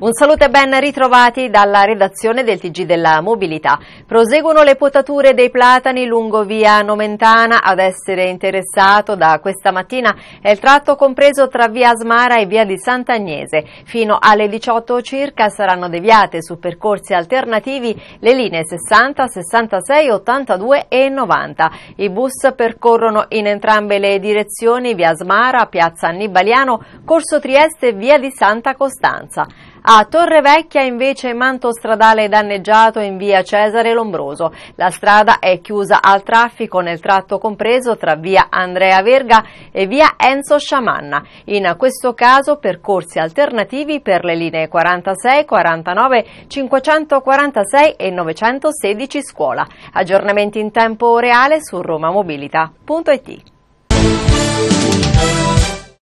Un saluto e ben ritrovati dalla redazione del Tg della Mobilità. Proseguono le potature dei platani lungo via Nomentana. Ad essere interessato da questa mattina è il tratto compreso tra via Asmara e via di Sant'Agnese. Fino alle 18 circa saranno deviate su percorsi alternativi le linee 60, 66, 82 e 90. I bus percorrono in entrambe le direzioni via Asmara, piazza Annibaliano, Corso Trieste e via di Santa Costanza. A Torre Vecchia invece manto stradale danneggiato in via Cesare Lombroso. La strada è chiusa al traffico nel tratto compreso tra via Andrea Verga e via Enzo Sciamanna. In questo caso percorsi alternativi per le linee 46, 49, 546 e 916 scuola. Aggiornamenti in tempo reale su romamobilita.it